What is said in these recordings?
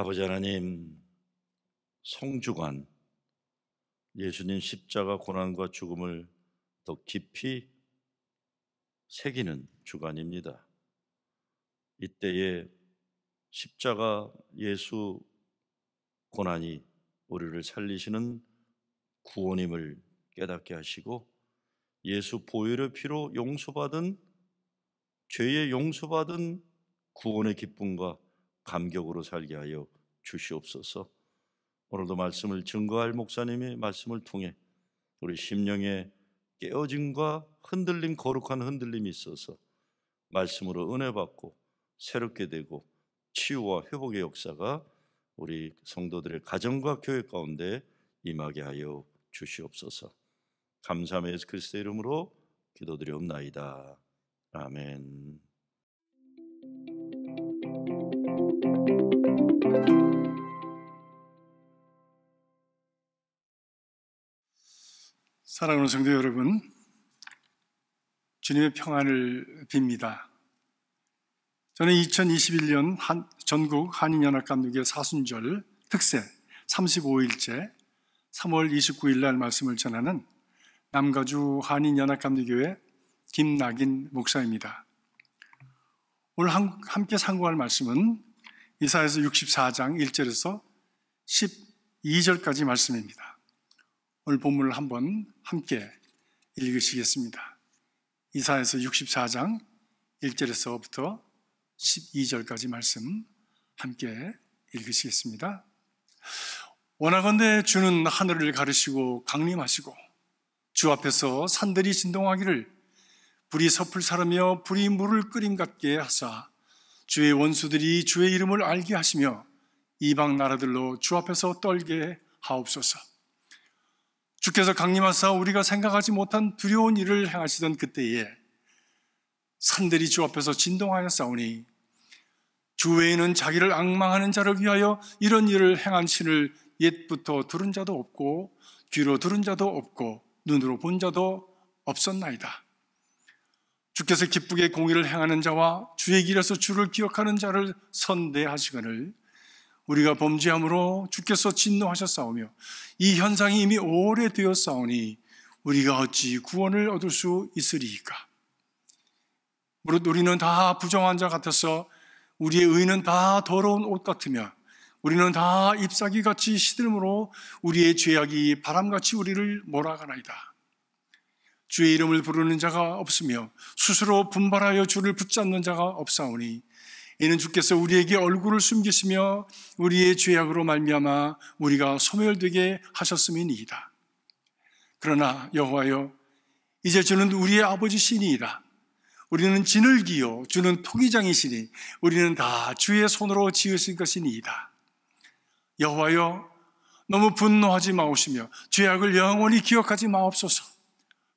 아버지 하나님, 성주관 예수님 십자가 고난과 죽음을 더 깊이 새기는 주관입니다 이때에 십자가 예수 고난이 우리를 살리시는 구원임을 깨닫게 하시고 예수 보혈의 피로 용서받은 죄의 용서받은 구원의 기쁨과 감격으로 살게 하여 주시옵소서. 오늘도 말씀을 증거할 목사님의 말씀을 통해 우리 심령에 깨어짐과 흔들림 거룩한 흔들림이 있어서 말씀으로 은혜 받고 새롭게 되고 치유와 회복의 역사가 우리 성도들의 가정과 교회 가운데 임하게 하여 주시옵소서. 감사함의 예수 그리스도의 이름으로 기도드리옵나이다. 아멘. 사랑하는 성도 여러분, 주님의 평안을 빕니다. 저는 2021년 한, 전국 한인연합감독의 사순절 특세 35일째 3월 29일 날 말씀을 전하는 남가주 한인연합감독교회 김낙인 목사입니다. 오늘 한, 함께 상고할 말씀은 이사에서 64장 1절에서 12절까지 말씀입니다. 오늘 본문을 한번 함께 읽으시겠습니다. 이사에서 64장 1절에서부터 12절까지 말씀 함께 읽으시겠습니다. 원하건대 주는 하늘을 가르시고 강림하시고 주 앞에서 산들이 진동하기를 불이 섣불 사르며 불이 물을 끓임 같게 하사 주의 원수들이 주의 이름을 알게 하시며 이방 나라들로 주 앞에서 떨게 하옵소서. 주께서 강림하사 우리가 생각하지 못한 두려운 일을 행하시던 그때에 산들이 주 앞에서 진동하여 싸우니 주 외에는 자기를 악망하는 자를 위하여 이런 일을 행한 신을 옛부터 들은 자도 없고 귀로 들은 자도 없고 눈으로 본 자도 없었나이다. 주께서 기쁘게 공의를 행하는 자와 주의 길에서 주를 기억하는 자를 선대하시거늘 우리가 범죄함으로 주께서 진노하셨사오며 이 현상이 이미 오래되었사오니 우리가 어찌 구원을 얻을 수 있으리이까? 무릇 우리는 다 부정한 자 같아서 우리의 의는 다 더러운 옷 같으며 우리는 다 잎사귀 같이 시들므로 우리의 죄악이 바람같이 우리를 몰아가나이다. 주의 이름을 부르는 자가 없으며 스스로 분발하여 주를 붙잡는 자가 없사오니 이는 주께서 우리에게 얼굴을 숨기시며 우리의 죄악으로 말미암아 우리가 소멸되게 하셨음이니이다. 그러나 여호와여 이제 주는 우리의 아버지시니이다. 우리는 진을기요 주는 토기장이시니 우리는 다 주의 손으로 지으신 것이니이다. 여호와여 너무 분노하지 마옵시며 죄악을 영원히 기억하지 마옵소서.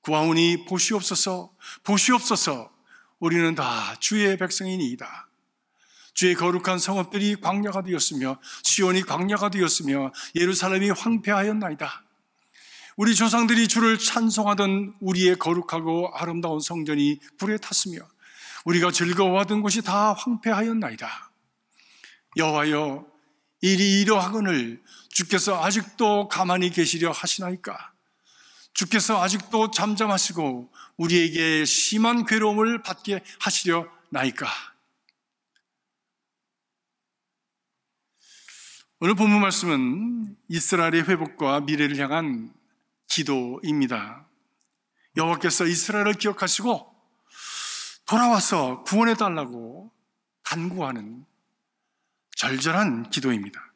구하오니 보시옵소서 보시옵소서 우리는 다 주의 백성이니이다. 주의 거룩한 성읍들이 광야가 되었으며 시온이 광야가 되었으며 예루살렘이 황폐하였나이다. 우리 조상들이 주를 찬송하던 우리의 거룩하고 아름다운 성전이 불에 탔으며 우리가 즐거워하던 곳이 다 황폐하였나이다. 여호와여 일이 이러하거늘 주께서 아직도 가만히 계시려 하시나이까 주께서 아직도 잠잠하시고 우리에게 심한 괴로움을 받게 하시려 나이까 오늘 본문 말씀은 이스라엘의 회복과 미래를 향한 기도입니다. 여호와께서 이스라엘을 기억하시고 돌아와서 구원해 달라고 간구하는 절절한 기도입니다.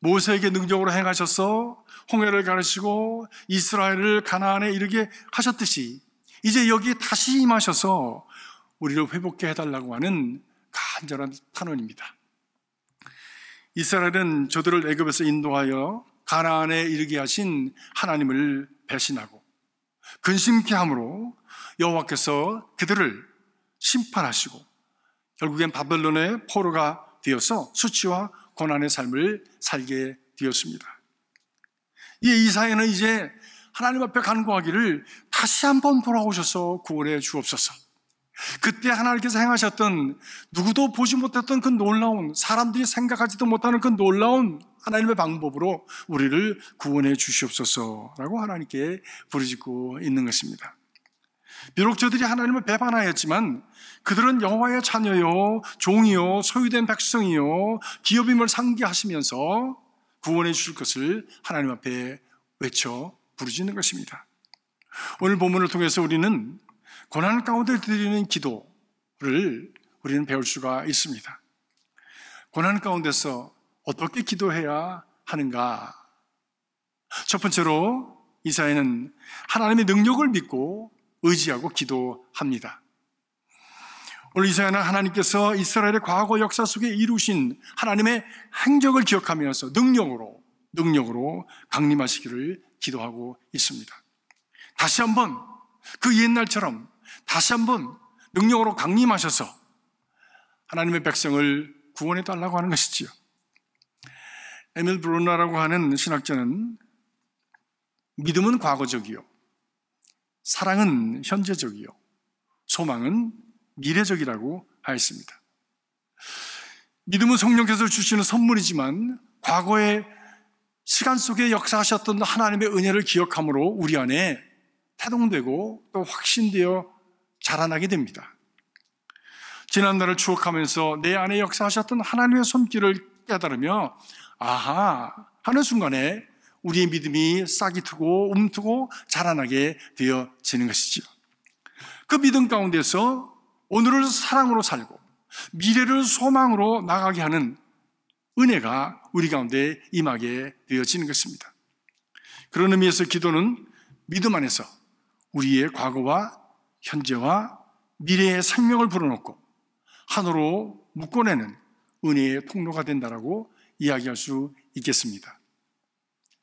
모세에게 능력으로 행하셔서 홍해를 가르시고 이스라엘을 가나안에 이르게 하셨듯이 이제 여기에 다시 임하셔서 우리를 회복해 해달라고 하는 간절한 탄원입니다. 이스라엘은 저들을 애굽에서 인도하여 가나안에 이르게 하신 하나님을 배신하고 근심케 함으로 여호와께서 그들을 심판하시고 결국엔 바벨론의 포로가 되어서 수치와 고난의 삶을 살게 되었습니다. 이 이사야는 이제 하나님 앞에 간구하기를 다시 한번 돌아오셔서 구원해 주옵소서. 그때 하나님께서 행하셨던 누구도 보지 못했던 그 놀라운 사람들이 생각하지도 못하는 그 놀라운 하나님의 방법으로 우리를 구원해 주시옵소서라고 하나님께 부르짖고 있는 것입니다. 비록 저들이 하나님을 배반하였지만 그들은 여호와의 자녀요 종이요 소유된 백성이요 기업임을 상기하시면서 구원해 주실 것을 하나님 앞에 외쳐 부르짖는 것입니다. 오늘 본문을 통해서 우리는 고난 가운데 드리는 기도를 우리는 배울 수가 있습니다. 고난 가운데서 어떻게 기도해야 하는가? 첫 번째로 이사야는 하나님의 능력을 믿고 의지하고 기도합니다. 오늘 이사야는 하나님께서 이스라엘의 과거 역사 속에 이루신 하나님의 행적을 기억하면서 능력으로 능력으로 강림하시기를 기도하고 있습니다. 다시 한번 그 옛날처럼 다시 한번 능력으로 강림하셔서 하나님의 백성을 구원해 달라고 하는 것이지요. 에밀 브루나라고 하는 신학자는 믿음은 과거적이요. 사랑은 현재적이요. 소망은 미래적이라고 하였습니다. 믿음은 성령께서 주시는 선물이지만 과거의 시간 속에 역사하셨던 하나님의 은혜를 기억함으로 우리 안에 태동되고 또 확신되어 자라나게 됩니다. 지난날을 추억하면서 내 안에 역사하셨던 하나님의 손길을 깨달으며 아하 하는 순간에 우리의 믿음이 싹이 트고 움트고 자라나게 되어지는 것이지그 믿음 가운데서 오늘을 사랑으로 살고 미래를 소망으로 나가게 하는 은혜가 우리 가운데 임하게 되어지는 것입니다. 그런 의미에서 기도는 믿음 안에서 우리의 과거와 현재와 미래의 생명을 불어넣고 하늘로 묶어내는 은혜의 통로가 된다라고 이야기할 수 있겠습니다.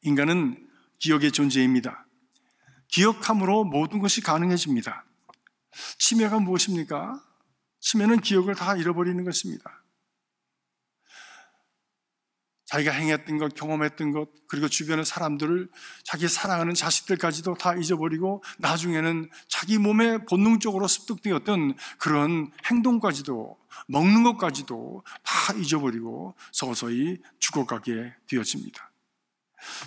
인간은 기억의 존재입니다. 기억함으로 모든 것이 가능해집니다. 치매가 무엇입니까? 치매는 기억을 다 잃어버리는 것입니다. 자기가 행했던 것, 경험했던 것, 그리고 주변의 사람들을 자기 사랑하는 자식들까지도 다 잊어버리고 나중에는 자기 몸에 본능적으로 습득되었던 그런 행동까지도 먹는 것까지도 다 잊어버리고 서서히 죽어가게 되어집니다.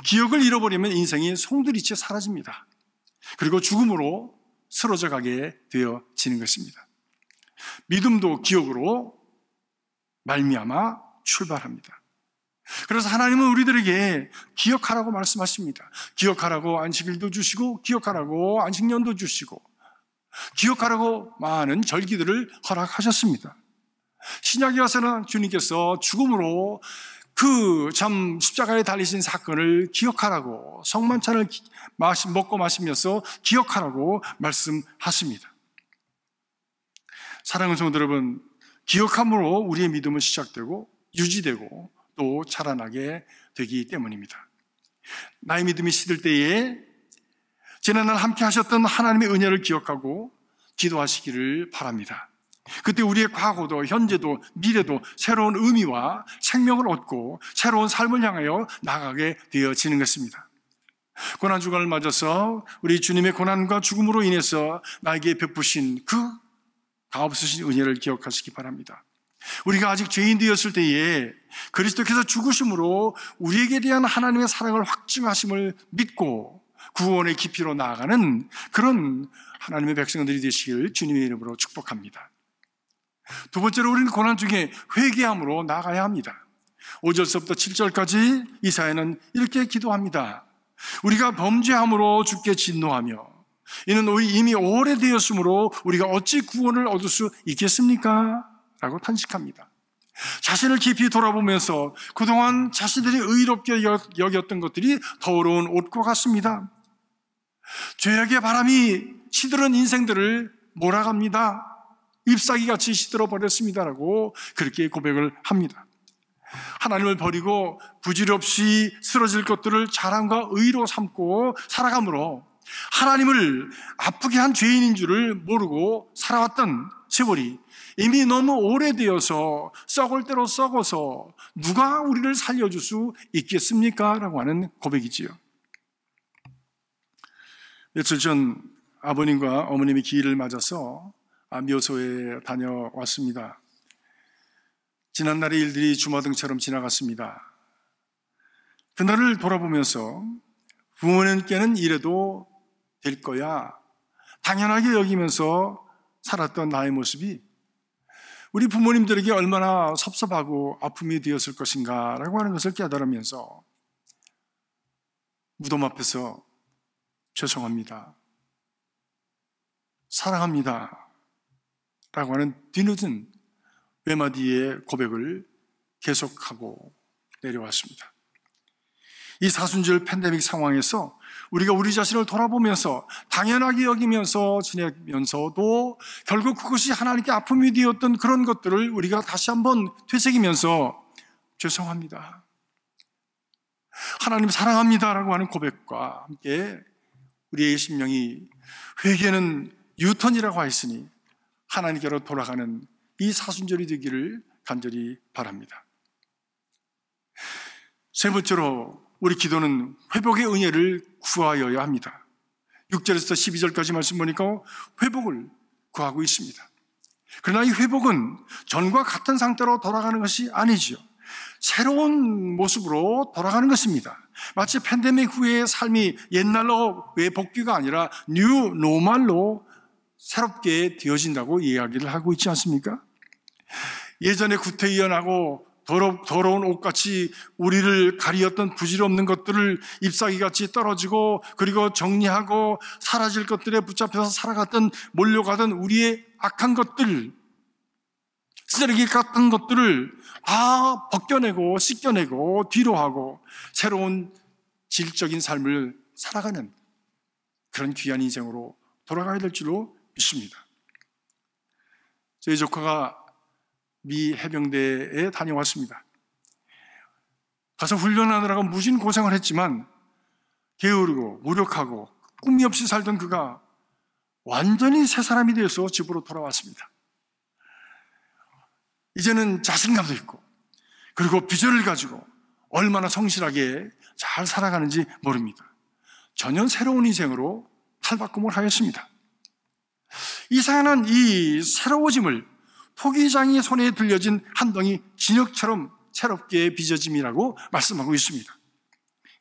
기억을 잃어버리면 인생이 송두리째 사라집니다. 그리고 죽음으로 쓰러져 가게 되어지는 것입니다. 믿음도 기억으로 말미암아 출발합니다. 그래서 하나님은 우리들에게 기억하라고 말씀하십니다. 기억하라고 안식일도 주시고, 기억하라고 안식년도 주시고, 기억하라고 많은 절기들을 허락하셨습니다. 신약에 와서는 주님께서 죽음으로 그 참 십자가에 달리신 사건을 기억하라고 성만찬을 마시, 먹고 마시면서 기억하라고 말씀하십니다. 사랑하는 성도 여러분, 기억함으로 우리의 믿음은 시작되고 유지되고 또 자라나게 되기 때문입니다. 나의 믿음이 시들 때에 지난날 함께 하셨던 하나님의 은혜를 기억하고 기도하시기를 바랍니다. 그때 우리의 과거도 현재도 미래도 새로운 의미와 생명을 얻고 새로운 삶을 향하여 나가게 되어지는 것입니다. 고난 주간을 맞아서 우리 주님의 고난과 죽음으로 인해서 나에게 베푸신 그 가없으신 은혜를 기억하시기 바랍니다. 우리가 아직 죄인되었을 때에 그리스도께서 죽으심으로 우리에게 대한 하나님의 사랑을 확증하심을 믿고 구원의 깊이로 나아가는 그런 하나님의 백성들이 되시길 주님의 이름으로 축복합니다. 두 번째로 우리는 고난 중에 회개함으로 나아가야 합니다. 5절서부터 7절까지 이사회는 이렇게 기도합니다. 우리가 범죄함으로 죽게 진노하며 이는 이미 오래되었으므로 우리가 어찌 구원을 얻을 수 있겠습니까? 라고 탄식합니다. 자신을 깊이 돌아보면서 그동안 자신들이 의롭게 여겼던 것들이 더러운 옷과 같습니다. 죄악의 바람이 시들은 인생들을 몰아갑니다. 잎사귀 같이 시들어 버렸습니다라고 그렇게 고백을 합니다. 하나님을 버리고 부질없이 쓰러질 것들을 자랑과 의로 삼고 살아감으로 하나님을 아프게 한 죄인인 줄을 모르고 살아왔던 세월이 이미 너무 오래되어서 썩을 대로 썩어서 누가 우리를 살려줄 수 있겠습니까? 라고 하는 고백이지요. 며칠 전 아버님과 어머님이 기일을 맞아서 묘소에 아, 다녀왔습니다. 지난날의 일들이 주마등처럼 지나갔습니다. 그날을 돌아보면서 부모님께는 이래도 될 거야. 당연하게 여기면서 살았던 나의 모습이 우리 부모님들에게 얼마나 섭섭하고 아픔이 되었을 것인가라고 하는 것을 깨달으면서 무덤 앞에서 죄송합니다. 사랑합니다. 라고 하는 뒤늦은 외마디의 고백을 계속하고 내려왔습니다. 이 사순절 팬데믹 상황에서 우리가 우리 자신을 돌아보면서 당연하게 여기면서 지내면서도 결국 그것이 하나님께 아픔이 되었던 그런 것들을 우리가 다시 한번 되새기면서 죄송합니다. 하나님 사랑합니다라고 하는 고백과 함께 우리의 심령이 회개는 유턴이라고 하였으니 하나님께로 돌아가는 이 사순절이 되기를 간절히 바랍니다. 세 번째로 우리 기도는 회복의 은혜를 구하여야 합니다. 6절에서 12절까지 말씀 보니까 회복을 구하고 있습니다. 그러나 이 회복은 전과 같은 상태로 돌아가는 것이 아니지요. 새로운 모습으로 돌아가는 것입니다. 마치 팬데믹 후의 삶이 옛날로 회복귀가 아니라 뉴 노말로 새롭게 되어진다고 이야기를 하고 있지 않습니까? 예전에 구태의연하고 더러, 더러운 옷같이 우리를 가리었던 부질없는 것들을 잎사귀같이 떨어지고 그리고 정리하고 사라질 것들에 붙잡혀서 살아갔던 몰려가던 우리의 악한 것들 쓰레기 같은 것들을 다 벗겨내고 씻겨내고 뒤로하고 새로운 질적인 삶을 살아가는 그런 귀한 인생으로 돌아가야 될 줄로 믿습니다. 저희 조카가 미 해병대에 다녀왔습니다. 가서 훈련하느라고 무진 고생을 했지만 게으르고 무력하고 꿈이 없이 살던 그가 완전히 새 사람이 되어서 집으로 돌아왔습니다. 이제는 자신감도 있고 그리고 비전을 가지고 얼마나 성실하게 잘 살아가는지 모릅니다. 전혀 새로운 인생으로 탈바꿈을 하였습니다. 이사야는 이 새로워짐을 포기장이 손에 들려진 한 덩이 진흙처럼 새롭게 빚어짐이라고 말씀하고 있습니다.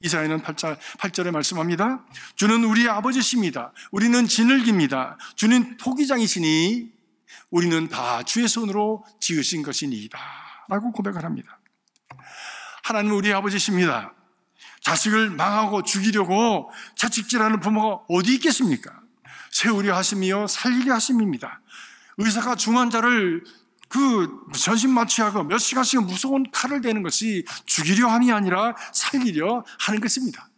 이사야는 8절, 8절에 말씀합니다. 주는 우리 아버지십니다. 우리는 진흙입니다. 주는 토기장이시니 우리는 다 주의 손으로 지으신 것이니이다. 라고 고백을 합니다. 하나님 우리 아버지십니다. 자식을 망하고 죽이려고 채찍질하는 부모가 어디 있겠습니까? 세우려 하심이요 살리려 하심입니다. 의사가 중환자를 그 전신 마취하고 몇 시간씩 무서운 칼을 대는 것이 죽이려 함이 아니라 살리려 하는 것입니다.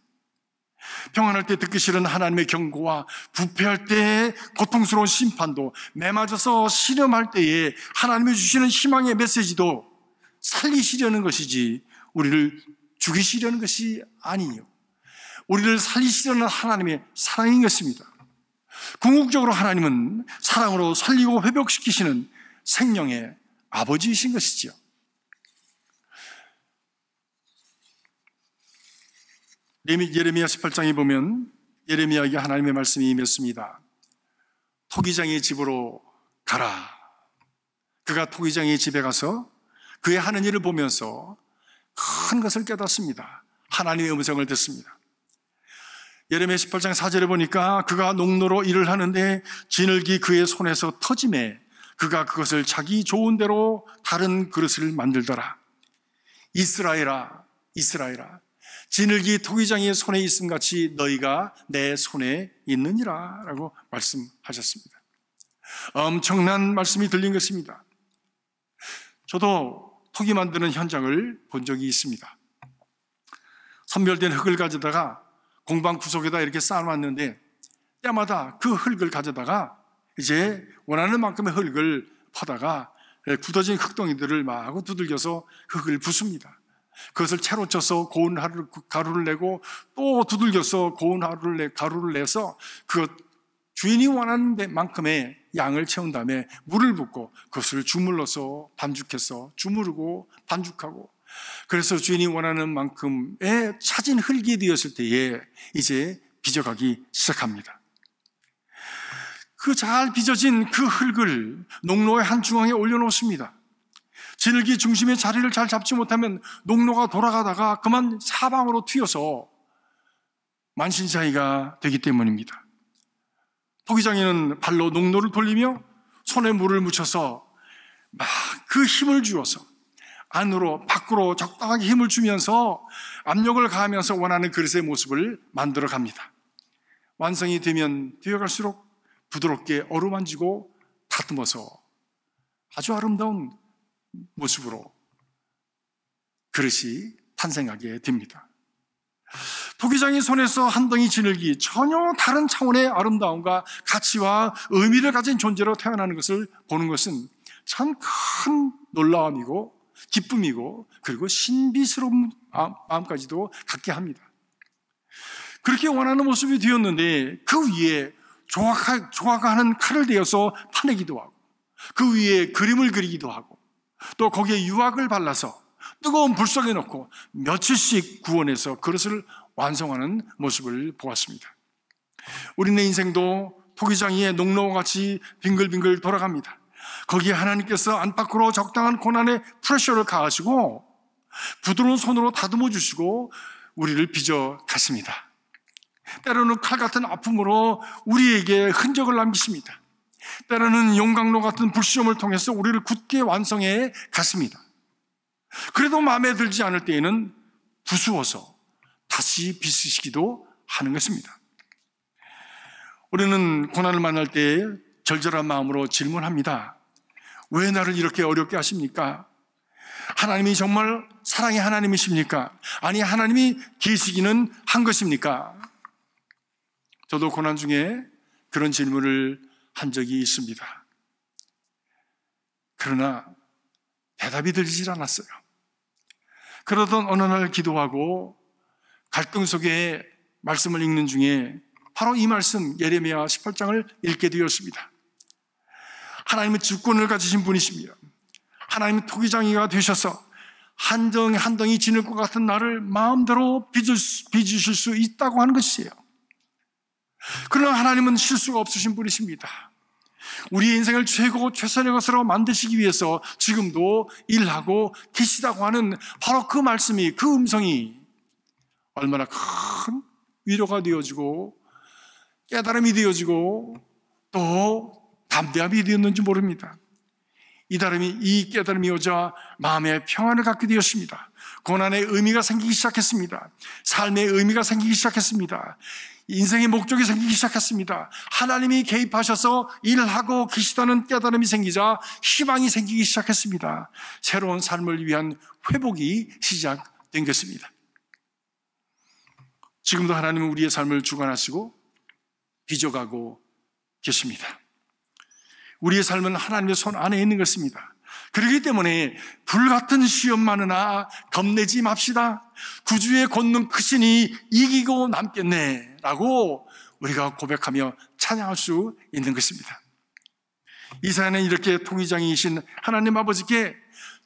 평안할 때 듣기 싫은 하나님의 경고와 부패할 때의 고통스러운 심판도 매맞아서 시름할 때에 하나님이 주시는 희망의 메시지도 살리시려는 것이지 우리를 죽이시려는 것이 아니요. 우리를 살리시려는 하나님의 사랑인 것입니다. 궁극적으로 하나님은 사랑으로 살리고 회복시키시는 생명의 아버지이신 것이지요. 예레미야 18장에 보면 예레미야에게 하나님의 말씀이 임했습니다. 토기장의 집으로 가라. 그가 토기장의 집에 가서 그의 하는 일을 보면서 큰 것을 깨닫습니다. 하나님의 음성을 듣습니다. 예레미야 18장 4절에 보니까 그가 농노로 일을 하는데 진흙이 그의 손에서 터짐에 그가 그것을 자기 좋은 대로 다른 그릇을 만들더라. 이스라엘아, 이스라엘아. 진흙이 토기장의 손에 있음 같이 너희가 내 손에 있느니라. 라고 말씀하셨습니다. 엄청난 말씀이 들린 것입니다. 저도 토기 만드는 현장을 본 적이 있습니다. 선별된 흙을 가져다가 공방 구석에다 이렇게 쌓아놨는데 때마다 그 흙을 가져다가 이제 원하는 만큼의 흙을 파다가 예, 굳어진 흙덩이들을 마구 두들겨서 흙을 부숩니다. 그것을 채로 쳐서 고운 가루를 내고 또 두들겨서 고운 가루를 내서 그 주인이 원하는 만큼의 양을 채운 다음에 물을 붓고 그것을 주물러서 반죽해서 주무르고 반죽하고 그래서 주인이 원하는 만큼의 찾은 흙이 되었을 때에 이제 빚어가기 시작합니다. 그 잘 빚어진 그 흙을 농로의 한 중앙에 올려놓습니다. 진기 중심의 자리를 잘 잡지 못하면 농로가 돌아가다가 그만 사방으로 튀어서 만신사이가 되기 때문입니다. 포기장에는 발로 농로를 돌리며 손에 물을 묻혀서 막 그 힘을 주어서 안으로 밖으로 적당하게 힘을 주면서 압력을 가하면서 원하는 그릇의 모습을 만들어 갑니다. 완성이 되면 되어갈수록 부드럽게 어루만지고 다듬어서 아주 아름다운 모습으로 그릇이 탄생하게 됩니다. 포기장이 손에서 한 덩이 지늘기 전혀 다른 차원의 아름다움과 가치와 의미를 가진 존재로 태어나는 것을 보는 것은 참 큰 놀라움이고 기쁨이고 그리고 신비스러운 마음까지도 갖게 합니다. 그렇게 원하는 모습이 되었는데 그 위에 조각하, 는 칼을 대어서 파내기도 하고 그 위에 그림을 그리기도 하고 또 거기에 유황을 발라서 뜨거운 불 속에 넣고 며칠씩 구원해서 그릇을 완성하는 모습을 보았습니다. 우리네 인생도 토기장이의 농로와 같이 빙글빙글 돌아갑니다. 거기에 하나님께서 안팎으로 적당한 고난의 프레셔를 가하시고 부드러운 손으로 다듬어 주시고 우리를 빚어 갔습니다. 때로는 칼 같은 아픔으로 우리에게 흔적을 남기십니다. 때로는 용광로 같은 불시험을 통해서 우리를 굳게 완성해 갔습니다. 그래도 마음에 들지 않을 때에는 부수어서 다시 빚으시기도 하는 것입니다. 우리는 고난을 만날 때 절절한 마음으로 질문합니다. 왜 나를 이렇게 어렵게 하십니까? 하나님이 정말 사랑의 하나님이십니까? 아니, 하나님이 계시기는 한 것입니까? 저도 고난 중에 그런 질문을 한 적이 있습니다. 그러나 대답이 들리질 않았어요. 그러던 어느 날 기도하고 갈등 속에 말씀을 읽는 중에 바로 이 말씀 예레미야 18장을 읽게 되었습니다. 하나님의 주권을 가지신 분이십니다. 하나님의 토기장이가 되셔서 한덩 한덩이 지낼 것 같은 나를 마음대로 빚으실 수 있다고 하는 것이에요. 그러나 하나님은 실수가 없으신 분이십니다. 우리의 인생을 최고 최선의 것으로 만드시기 위해서 지금도 일하고 계시다고 하는 바로 그 말씀이 그 음성이 얼마나 큰 위로가 되어지고 깨달음이 되어지고 또 담대함이 되었는지 모릅니다. 이다름이 이 깨달음이 오자 마음의 평안을 갖게 되었습니다. 고난의 의미가 생기기 시작했습니다. 삶의 의미가 생기기 시작했습니다. 인생의 목적이 생기기 시작했습니다. 하나님이 개입하셔서 일하고 계시다는 깨달음이 생기자 희망이 생기기 시작했습니다. 새로운 삶을 위한 회복이 시작된 것입니다. 지금도 하나님은 우리의 삶을 주관하시고 비적하고 계십니다. 우리의 삶은 하나님의 손 안에 있는 것입니다. 그렇기 때문에 불같은 시험많으나 아, 겁내지 맙시다. 구주의 권능 크시니 이기고 남겠네. 라고 우리가 고백하며 찬양할 수 있는 것입니다. 이사야는 이렇게 통의장이신 하나님 아버지께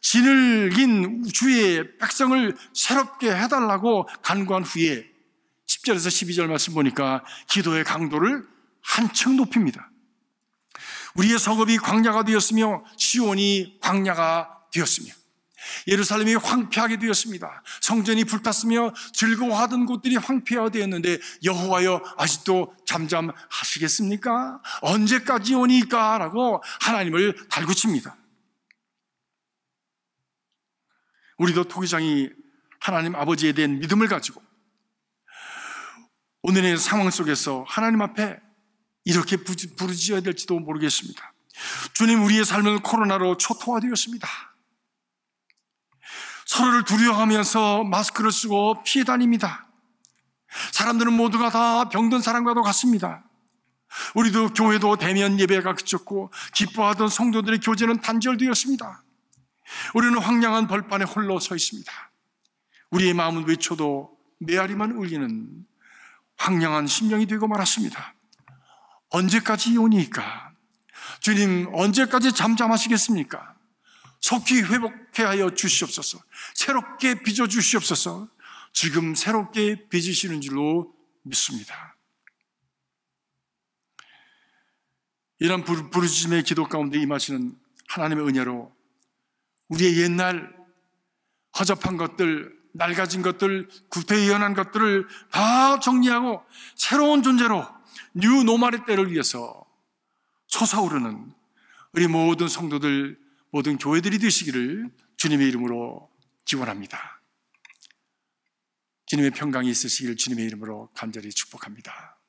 진을 긴 주의 백성을 새롭게 해달라고 간구한 후에 10절에서 12절 말씀 보니까 기도의 강도를 한층 높입니다. 우리의 성읍이 광야가 되었으며 시온이 광야가 되었으며 예루살렘이 황폐하게 되었습니다. 성전이 불탔으며 즐거워하던 곳들이 황폐화되었는데 여호와여 아직도 잠잠하시겠습니까? 언제까지 오니까? 라고 하나님을 달구칩니다 우리도 토기장이 하나님 아버지에 대한 믿음을 가지고 오늘의 상황 속에서 하나님 앞에 이렇게 부르짖어야 될지도 모르겠습니다. 주님, 우리의 삶은 코로나로 초토화되었습니다. 서로를 두려워하면서 마스크를 쓰고 피해 다닙니다. 사람들은 모두가 다 병든 사람과도 같습니다. 우리도 교회도 대면 예배가 그쳤고 기뻐하던 성도들의 교제는 단절되었습니다. 우리는 황량한 벌판에 홀로 서 있습니다. 우리의 마음은 외쳐도 메아리만 울리는 황량한 심령이 되고 말았습니다. 언제까지 이혼이니까? 주님, 언제까지 잠잠하시겠습니까? 속히 회복해 하여 주시옵소서. 새롭게 빚어 주시옵소서. 지금 새롭게 빚으시는 줄로 믿습니다. 이런 부르짖음의 기도 가운데 임하시는 하나님의 은혜로 우리의 옛날 허접한 것들, 낡아진 것들, 구태연한 의 것들을 다 정리하고 새로운 존재로 뉴 노말의 때를 위해서 솟아오르는 우리 모든 성도들, 모든 교회들이 되시기를 주님의 이름으로 기원합니다. 주님의 평강이 있으시길 주님의 이름으로 간절히 축복합니다.